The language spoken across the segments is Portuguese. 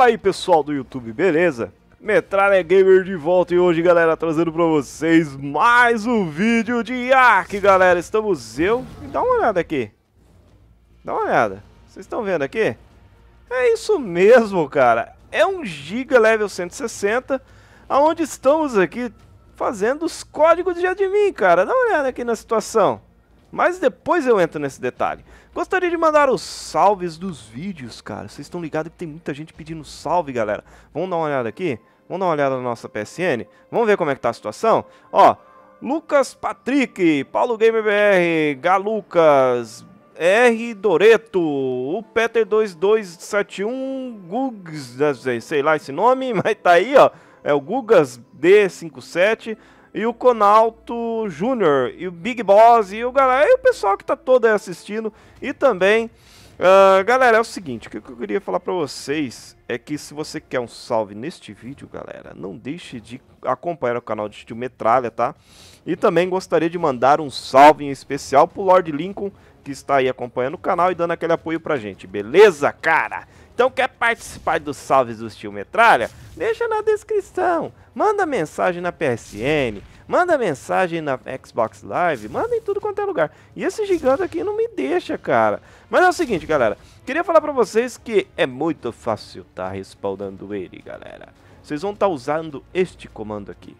Fala aí pessoal do YouTube, beleza? Metralha Gamer de volta e hoje galera trazendo pra vocês mais um vídeo de Ark galera, estamos eu e dá uma olhada aqui Dá uma olhada, vocês estão vendo aqui? É isso mesmo cara, é um Giga level 160 aonde estamos aqui fazendo os códigos de admin cara, dá uma olhada aqui na situação mas depois eu entro nesse detalhe. Gostaria de mandar os salves dos vídeos, cara. Vocês estão ligados que tem muita gente pedindo salve, galera. Vamos dar uma olhada aqui? Vamos dar uma olhada na nossa PSN? Vamos ver como é que tá a situação? Ó, Lucas Patrick, Paulo Gamer BR, Galucas, R Doreto, o Peter 2271 Gugs, sei lá esse nome, mas tá aí, ó. É o Gugas D57, e o Conalto Júnior, e o Big Boss, e o galera, e o pessoal que tá todo aí assistindo, e também, uh, galera, é o seguinte, o que eu queria falar para vocês é que se você quer um salve neste vídeo, galera, não deixe de acompanhar o canal de Estilo Metralha, tá? E também gostaria de mandar um salve em especial pro Lord Lincoln, que está aí acompanhando o canal e dando aquele apoio pra gente, beleza, cara? Então quer participar dos salves do Tio Metralha? Deixa na descrição. Manda mensagem na PSN, manda mensagem na Xbox Live, manda em tudo quanto é lugar. E esse gigante aqui não me deixa, cara. Mas é o seguinte, galera, queria falar pra vocês que é muito fácil estar tá respaldando ele, galera. Vocês vão estar tá usando este comando aqui.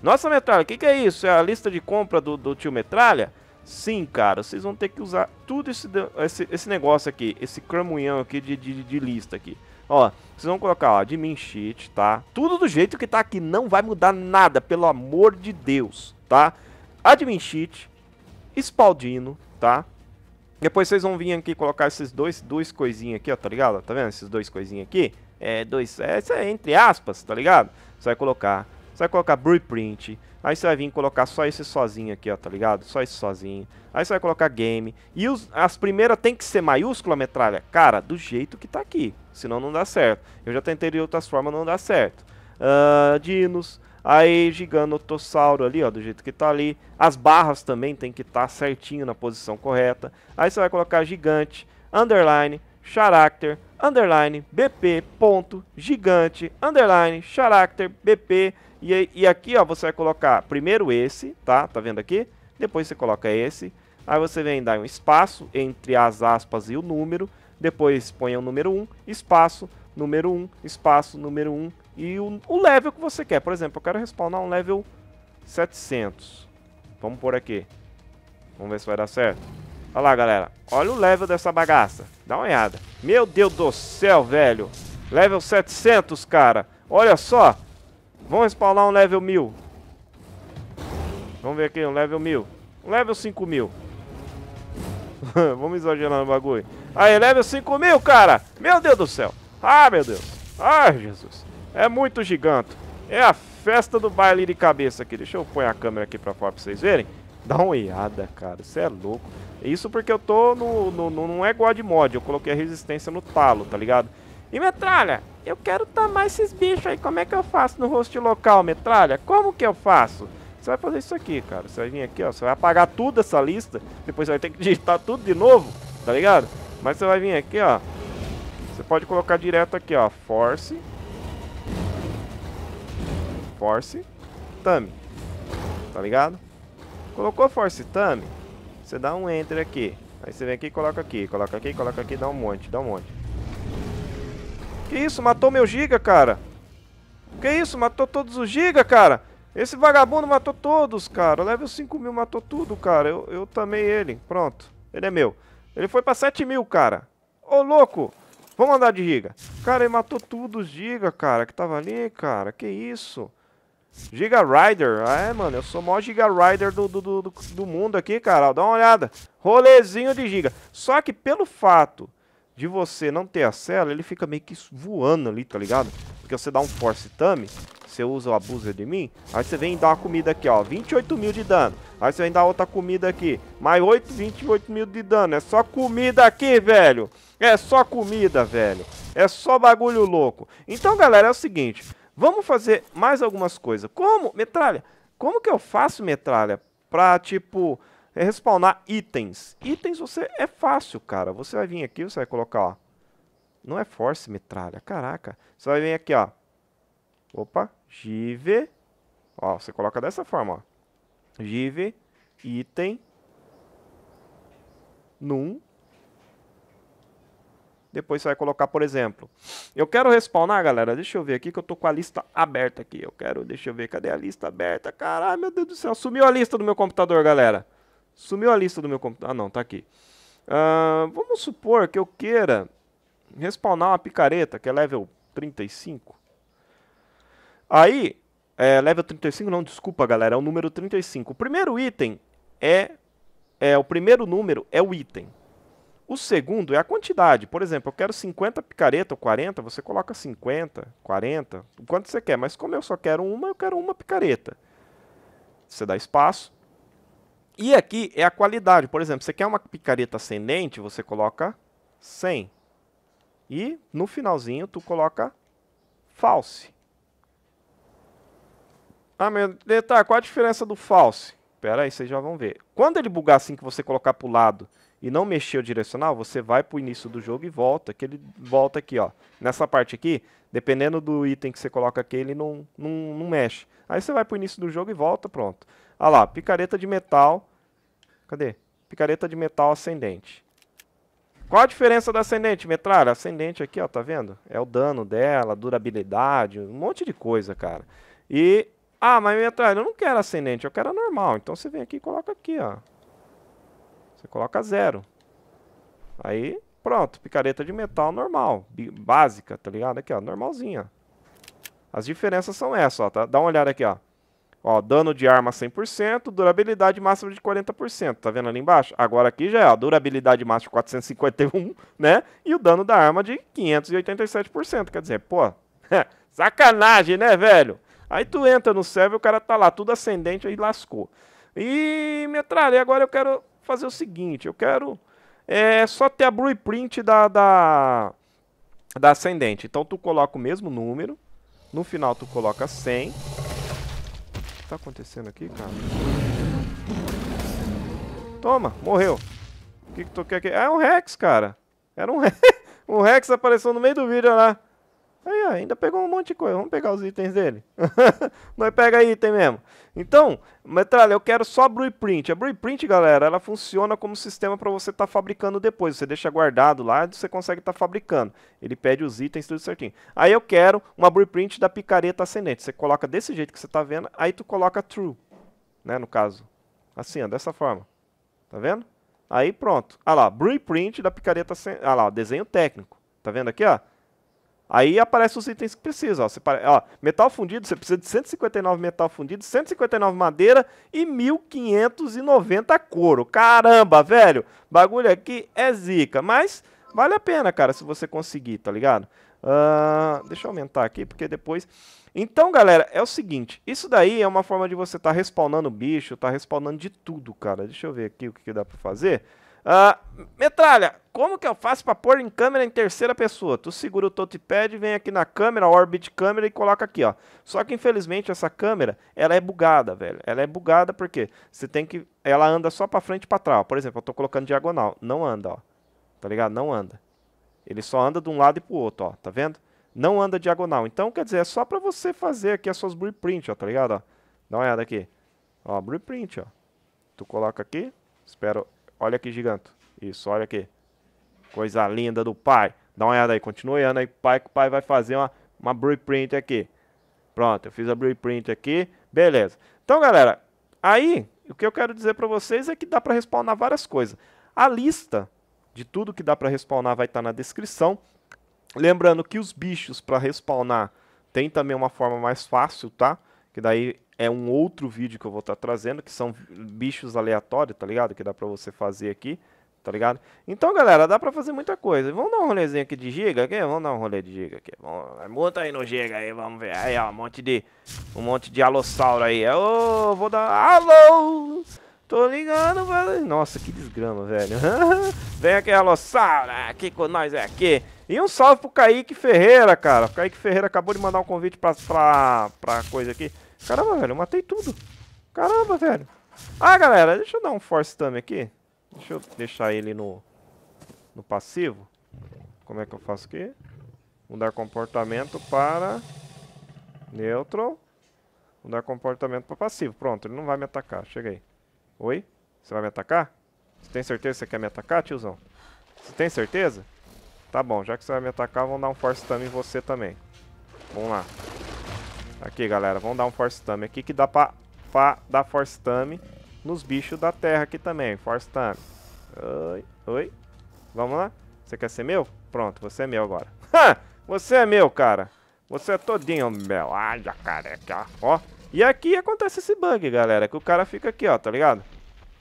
Nossa, Metralha, o que, que, é isso? É a lista de compra do, do Tio Metralha? Sim, cara, vocês vão ter que usar tudo esse, esse, esse negócio aqui, esse cramunhão aqui de, de, de lista aqui. Ó, vocês vão colocar, ó, admin sheet, tá? Tudo do jeito que tá aqui, não vai mudar nada, pelo amor de Deus, tá? Admin sheet, Spaldino, tá? Depois vocês vão vir aqui colocar esses dois, dois coisinhas aqui, ó, tá ligado? Tá vendo esses dois coisinhas aqui? É, dois, essa é, é entre aspas, tá ligado? Você vai colocar você vai colocar Blueprint. Aí você vai vir colocar só esse sozinho aqui, ó, tá ligado? Só esse sozinho. Aí você vai colocar Game. E os, as primeiras tem que ser maiúscula, metralha? Cara, do jeito que tá aqui. Senão não dá certo. Eu já tentei de outras formas, não dá certo. Uh, dinos. Aí giganotossauro ali, ó, do jeito que tá ali. As barras também tem que estar tá certinho na posição correta. Aí você vai colocar gigante, underline, character, underline bp ponto gigante underline character bp e, e aqui ó você vai colocar primeiro esse tá tá vendo aqui depois você coloca esse aí você vem dar um espaço entre as aspas e o número depois põe o número 1 espaço número 1 espaço número 1 e o, o level que você quer por exemplo eu quero respawnar um level 700 vamos por aqui vamos ver se vai dar certo Olha lá, galera. Olha o level dessa bagaça. Dá uma olhada. Meu Deus do céu, velho. Level 700, cara. Olha só. Vamos spawnar um level 1000. Vamos ver aqui, um level 1000. Um level 5000. Vamos exagerar no bagulho. Aí, level 5000, cara. Meu Deus do céu. Ah, meu Deus. Ah, Jesus. É muito gigante. É a festa do baile de cabeça aqui. Deixa eu pôr a câmera aqui pra fora pra vocês verem. Dá uma olhada, cara. Você é louco. Isso porque eu tô no, no, no Não é God Mod. Eu coloquei a resistência no talo, tá ligado? E metralha, eu quero tamar tá esses bichos aí. Como é que eu faço no host local, metralha? Como que eu faço? Você vai fazer isso aqui, cara. Você vai vir aqui, ó. Você vai apagar tudo essa lista. Depois você vai ter que digitar tudo de novo, tá ligado? Mas você vai vir aqui, ó. Você pode colocar direto aqui, ó. Force. Force. Tame. Tá ligado? Colocou Force Thumb, você dá um Enter aqui. Aí você vem aqui e coloca aqui, coloca aqui, coloca aqui, dá um monte, dá um monte. Que isso, matou meu giga, cara. Que isso, matou todos os giga, cara. Esse vagabundo matou todos, cara. level 5 mil matou tudo, cara. Eu, eu tamei ele. Pronto. Ele é meu. Ele foi pra 7 mil, cara. Ô, louco. Vamos andar de giga. Cara, ele matou tudo os giga, cara, que tava ali, cara. Que isso. Giga Rider? É, mano, eu sou o maior Giga Rider do, do, do, do mundo aqui, cara. Dá uma olhada. Rolezinho de Giga. Só que pelo fato de você não ter a cela, ele fica meio que voando ali, tá ligado? Porque você dá um Force Tame, você usa o Abuser de mim, aí você vem dar uma comida aqui, ó, 28 mil de dano. Aí você vem dar outra comida aqui, mais 8, 28 mil de dano. É só comida aqui, velho. É só comida, velho. É só bagulho louco. Então, galera, é o seguinte... Vamos fazer mais algumas coisas. Como, metralha? Como que eu faço metralha pra, tipo, respawnar itens? Itens você é fácil, cara. Você vai vir aqui, você vai colocar, ó. Não é force metralha, caraca. Você vai vir aqui, ó. Opa, give. Ó, você coloca dessa forma, ó. Give, item, num, depois você vai colocar, por exemplo, eu quero respawnar, galera. Deixa eu ver aqui que eu tô com a lista aberta aqui. Eu quero, deixa eu ver, cadê a lista aberta? Caralho, meu Deus do céu, sumiu a lista do meu computador, galera. Sumiu a lista do meu computador. Ah, não, tá aqui. Uh, vamos supor que eu queira respawnar uma picareta, que é level 35. Aí, é, level 35, não, desculpa, galera, é o número 35. O primeiro item é, é. O primeiro número é o item. O segundo é a quantidade. Por exemplo, eu quero 50 picareta ou 40, você coloca 50, 40, o quanto você quer. Mas como eu só quero uma, eu quero uma picareta. Você dá espaço. E aqui é a qualidade. Por exemplo, você quer uma picareta ascendente, você coloca 100. E no finalzinho tu coloca false. Ah, meu, tá, qual a diferença do false? Pera aí, vocês já vão ver. Quando ele bugar assim que você colocar pro lado e não mexer o direcional, você vai para o início do jogo e volta, que ele volta aqui, ó. Nessa parte aqui, dependendo do item que você coloca aqui, ele não, não, não mexe. Aí você vai para o início do jogo e volta, pronto. Olha lá, picareta de metal. Cadê? Picareta de metal ascendente. Qual a diferença da ascendente, metralha? Ascendente aqui, ó, tá vendo? É o dano dela, durabilidade, um monte de coisa, cara. E... Ah, mas metralha, eu não quero ascendente, eu quero normal. Então você vem aqui e coloca aqui, ó. Você coloca zero. Aí, pronto. Picareta de metal normal. Básica, tá ligado? Aqui, ó. Normalzinha. As diferenças são essas, ó. Tá? Dá uma olhada aqui, ó. Ó, dano de arma 100%, durabilidade máxima de 40%, tá vendo ali embaixo? Agora aqui já é, ó, durabilidade máxima de 451, né? E o dano da arma de 587%, quer dizer, pô, sacanagem, né, velho? Aí tu entra no server, o cara tá lá, tudo ascendente, aí lascou. E, metralha, agora eu quero fazer o seguinte, eu quero é, só ter a blueprint da, da, da ascendente. Então tu coloca o mesmo número, no final tu coloca 100. O que tá acontecendo aqui, cara? Toma, morreu. O que, que tu quer que... É um Rex, cara. Era um Rex. um Rex apareceu no meio do vídeo, lá. Aí, ainda pegou um monte de coisa. Vamos pegar os itens dele. Nós pega item mesmo. Então, metralha, eu quero só a blueprint. A blueprint, galera, ela funciona como sistema para você estar tá fabricando depois. Você deixa guardado lá e você consegue estar tá fabricando. Ele pede os itens, tudo certinho. Aí eu quero uma blueprint da picareta ascendente. Você coloca desse jeito que você está vendo, aí tu coloca true, né, no caso. Assim, ó, dessa forma. Tá vendo? Aí pronto. Ah lá, blueprint da picareta ascendente. Ah lá, desenho técnico. Tá vendo aqui, ó? Aí aparece os itens que precisa. Ó. Separa, ó, metal fundido, você precisa de 159 metal fundido, 159 madeira e 1590 couro. Caramba, velho! Bagulho aqui é zica, mas vale a pena, cara, se você conseguir, tá ligado? Uh, deixa eu aumentar aqui, porque depois... Então, galera, é o seguinte. Isso daí é uma forma de você estar tá respawnando bicho, tá respawnando de tudo, cara. Deixa eu ver aqui o que, que dá pra fazer. Uh, metralha, como que eu faço para pôr em câmera em terceira pessoa? Tu segura o touchpad, vem aqui na câmera, orbit câmera e coloca aqui, ó. Só que infelizmente essa câmera, ela é bugada, velho. Ela é bugada porque você tem que ela anda só para frente e para trás. Ó. Por exemplo, eu tô colocando diagonal, não anda, ó. Tá ligado? Não anda. Ele só anda de um lado e pro outro, ó, tá vendo? Não anda diagonal. Então, quer dizer, é só para você fazer aqui as suas blueprint, ó, tá ligado, ó? Dá uma olhada aqui. Ó, blueprint, ó. Tu coloca aqui, espero Olha que gigante. Isso, olha aqui. Coisa linda do pai. Dá uma olhada aí, continue olhando aí, pai, que o pai vai fazer uma, uma blueprint aqui. Pronto, eu fiz a blueprint aqui. Beleza. Então, galera, aí o que eu quero dizer para vocês é que dá para respawnar várias coisas. A lista de tudo que dá para respawnar vai estar tá na descrição. Lembrando que os bichos para respawnar tem também uma forma mais fácil, tá? que daí é um outro vídeo que eu vou estar tá trazendo, que são bichos aleatórios, tá ligado? Que dá pra você fazer aqui, tá ligado? Então, galera, dá pra fazer muita coisa. Vamos dar um rolezinho aqui de giga aqui? Vamos dar um rolê de giga aqui. Vamos, monta aí no giga aí, vamos ver. Aí, ó, um monte de, um monte de alossauro aí. Ô, vou dar... Alô! Tô ligando, velho. Nossa, que desgrama, velho. Vem aqui, alossauro, é aqui com nós é aqui. E um salve pro Kaique Ferreira, cara. O Kaique Ferreira acabou de mandar um convite pra, pra, pra coisa aqui. Caramba, velho, eu matei tudo. Caramba, velho. Ah, galera, deixa eu dar um force thumb aqui. Deixa eu deixar ele no, no passivo. Como é que eu faço aqui? Mudar comportamento para neutral. Mudar comportamento para passivo. Pronto, ele não vai me atacar. Chega aí. Oi? Você vai me atacar? Você tem certeza que você quer me atacar, tiozão? Você tem certeza? Tá bom, já que você vai me atacar, vamos dar um force thumb em você também. Vamos lá. Aqui, galera, vamos dar um force thumb aqui que dá pra, pra dar force thumb nos bichos da terra aqui também. Force thumb. Oi, oi. Vamos lá? Você quer ser meu? Pronto, você é meu agora. Ha! Você é meu, cara. Você é todinho meu. Ai, jacaré ó. E aqui acontece esse bug, galera, que o cara fica aqui, ó, tá ligado?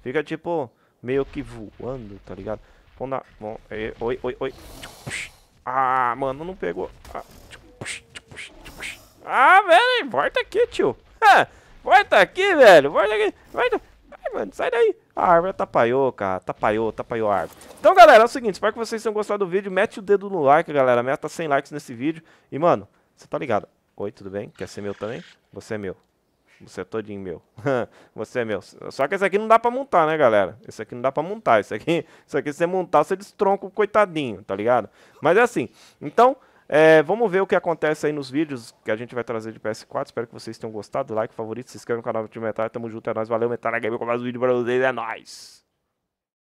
Fica, tipo, meio que voando, tá ligado? Vamos dar... Oi, oi, oi. Ah, mano, não pegou. Ah, ah, velho, volta aqui, tio. Ah, volta aqui, velho. Volta aqui. Volta. Ai, mano, sai daí. A árvore atrapalhou, cara. Atrapalhou, atrapalhou a árvore. Então, galera, é o seguinte. Espero que vocês tenham gostado do vídeo. Mete o dedo no like, galera. Meta 100 likes nesse vídeo. E, mano, você tá ligado. Oi, tudo bem? Quer ser meu também? Você é meu. Você é todinho meu. você é meu. Só que esse aqui não dá pra montar, né, galera? Esse aqui não dá pra montar. Esse aqui, esse aqui se você montar, você destronca o coitadinho, tá ligado? Mas é assim. Então... É, vamos ver o que acontece aí nos vídeos que a gente vai trazer de PS4. Espero que vocês tenham gostado. Like, favorito, se inscreve no canal do Time Metal. Tamo junto, é nóis. Valeu, Metal Game com mais um vídeo pra vocês. É nóis!